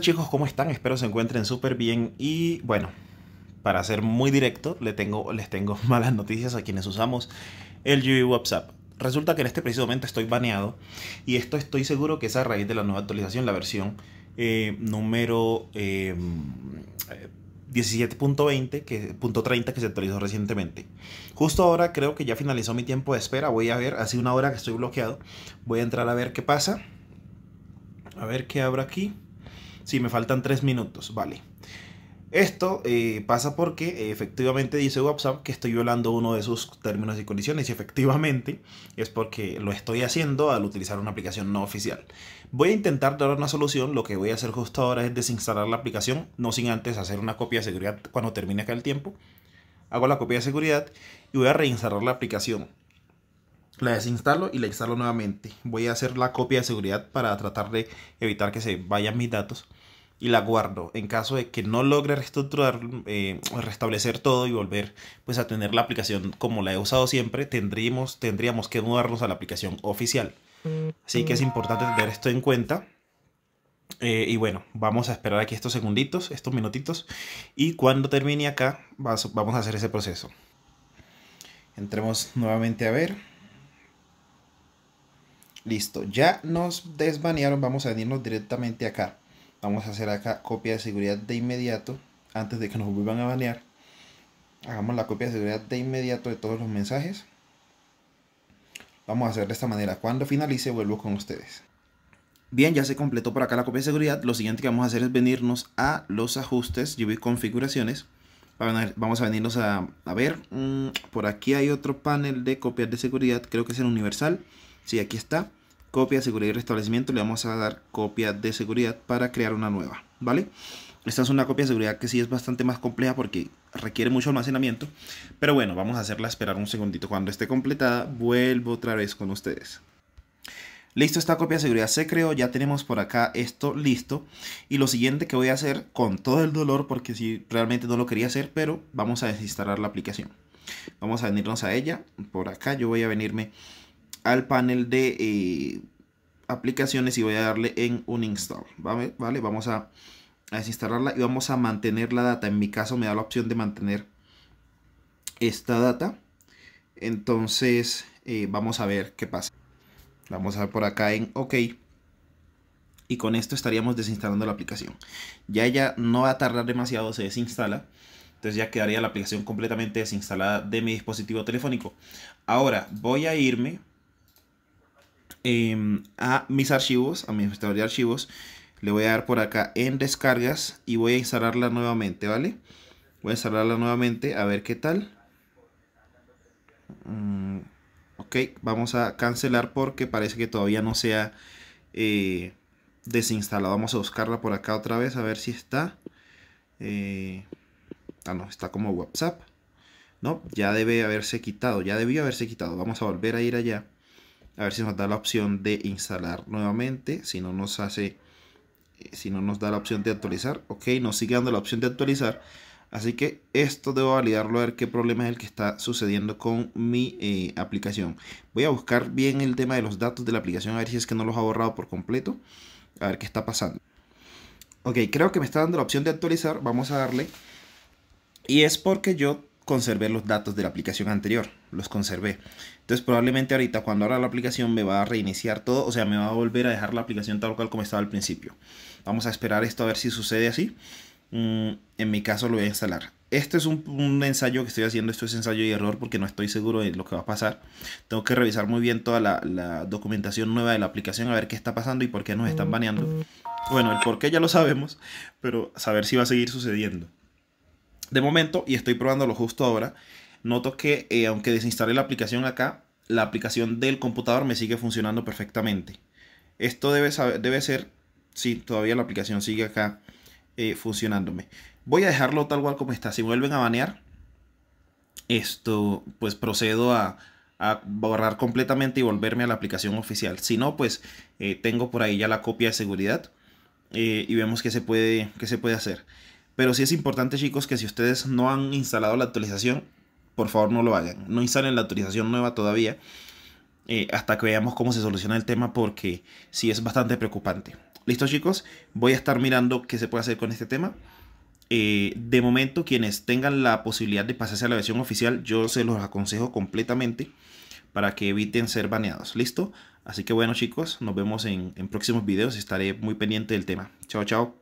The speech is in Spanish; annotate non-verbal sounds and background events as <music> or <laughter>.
chicos, ¿cómo están? Espero se encuentren súper bien y bueno, para ser muy directo, les tengo, <laughs> malas noticias a quienes usamos el GUI WhatsApp. Resulta que en este preciso momento estoy baneado y esto estoy seguro que es a raíz de la nueva actualización, la versión eh, número eh, que, que se actualizó recientemente. Justo ahora creo que ya finalizó mi tiempo de espera, voy a ver, hace una hora que estoy bloqueado, voy a entrar a ver qué pasa, a ver qué abro aquí. Si me faltan tres minutos, vale. Esto eh, pasa porque eh, efectivamente dice WhatsApp que estoy violando uno de sus términos y condiciones y efectivamente es porque lo estoy haciendo al utilizar una aplicación no oficial. Voy a intentar dar una solución, lo que voy a hacer justo ahora es desinstalar la aplicación, no sin antes hacer una copia de seguridad cuando termine acá el tiempo. Hago la copia de seguridad y voy a reinstalar la aplicación la desinstalo y la instalo nuevamente. Voy a hacer la copia de seguridad para tratar de evitar que se vayan mis datos y la guardo. En caso de que no logre reestructurar, eh, restablecer todo y volver pues, a tener la aplicación como la he usado siempre, tendríamos, tendríamos que mudarnos a la aplicación oficial. Así que es mm. importante tener esto en cuenta. Eh, y bueno, vamos a esperar aquí estos segunditos, estos minutitos. Y cuando termine acá, vamos a hacer ese proceso. Entremos nuevamente a ver. Listo, ya nos desbanearon, vamos a venirnos directamente acá. Vamos a hacer acá copia de seguridad de inmediato, antes de que nos vuelvan a banear. Hagamos la copia de seguridad de inmediato de todos los mensajes. Vamos a hacer de esta manera. Cuando finalice vuelvo con ustedes. Bien, ya se completó por acá la copia de seguridad. Lo siguiente que vamos a hacer es venirnos a los ajustes, y configuraciones. Vamos a venirnos a, ver. Mm, por aquí hay otro panel de copias de seguridad. Creo que es el universal. Sí, aquí está. Copia de seguridad y restablecimiento. Le vamos a dar copia de seguridad para crear una nueva. ¿Vale? Esta es una copia de seguridad que sí es bastante más compleja porque requiere mucho almacenamiento. Pero bueno, vamos a hacerla esperar un segundito. Cuando esté completada, vuelvo otra vez con ustedes. Listo, esta copia de seguridad se creó, ya tenemos por acá esto listo. Y lo siguiente que voy a hacer con todo el dolor, porque si realmente no lo quería hacer, pero vamos a desinstalar la aplicación. Vamos a venirnos a ella, por acá yo voy a venirme al panel de eh, aplicaciones y voy a darle en un install. ¿vale? Vamos a, desinstalarla y vamos a mantener la data. En mi caso me da la opción de mantener esta data. Entonces eh, vamos a ver qué pasa. Vamos a ver por acá en OK. Y con esto estaríamos desinstalando la aplicación. Ya ya no va a tardar demasiado, se desinstala. Entonces ya quedaría la aplicación completamente desinstalada de mi dispositivo telefónico. Ahora voy a irme Em, a mis archivos, a mi instalador de archivos. Le voy a dar por acá en descargas y voy a instalarla nuevamente, ¿vale? Voy a instalarla nuevamente a ver qué tal. Mm, ok, vamos a cancelar porque parece que todavía no se ha eh, desinstalado. Vamos a buscarla por acá otra vez a ver si está. Eh, ah, no, está como WhatsApp. No, ya debe haberse quitado, ya debió haberse quitado. Vamos a volver a ir allá a ver si nos da la opción de instalar nuevamente si no nos hace eh, si no nos da la opción de actualizar ok nos sigue dando la opción de actualizar así que esto debo validarlo a ver qué problema es el que está sucediendo con mi eh, aplicación voy a buscar bien el tema de los datos de la aplicación a ver si es que no los ha borrado por completo a ver qué está pasando ok creo que me está dando la opción de actualizar vamos a darle y es porque yo conservé los datos de la aplicación anterior los conservé. Entonces probablemente ahorita cuando abra la aplicación me va a reiniciar todo, o sea, me va a volver a dejar la aplicación tal cual como estaba al principio. Vamos a esperar esto a ver si sucede así. Mm, en mi caso lo voy a instalar. Este es un, ensayo que estoy haciendo, esto es ensayo y error porque no estoy seguro de lo que va a pasar. Tengo que revisar muy bien toda la, la documentación nueva de la aplicación a ver qué está pasando y por qué nos están mm, baneando. Mm. Bueno, el por qué ya lo sabemos, pero saber si va a seguir sucediendo de momento y estoy probándolo justo ahora noto que eh, aunque desinstale la aplicación acá, la aplicación del computador me sigue funcionando perfectamente. Esto debe, debe ser, sí, todavía la aplicación sigue acá eh, funcionándome. Voy a dejarlo tal cual como está. Si vuelven a banear, esto, pues procedo a, borrar completamente y volverme a la aplicación oficial. Si no, pues eh, tengo por ahí ya la copia de seguridad y vemos qué se, puede, qué se puede hacer. Pero sí es importante chicos que si ustedes no han instalado la actualización, por favor no lo hagan. No instalen la autorización nueva todavía eh, hasta que veamos cómo se soluciona el tema porque sí es bastante preocupante. Listo chicos, voy a estar mirando qué se puede hacer con este tema. Eh, de momento quienes tengan la posibilidad de pasarse a la versión oficial, yo se los aconsejo completamente para que eviten ser baneados. ¿Listo? Así que bueno chicos, nos vemos en, en próximos videos, estaré muy pendiente del tema. Chao, chao.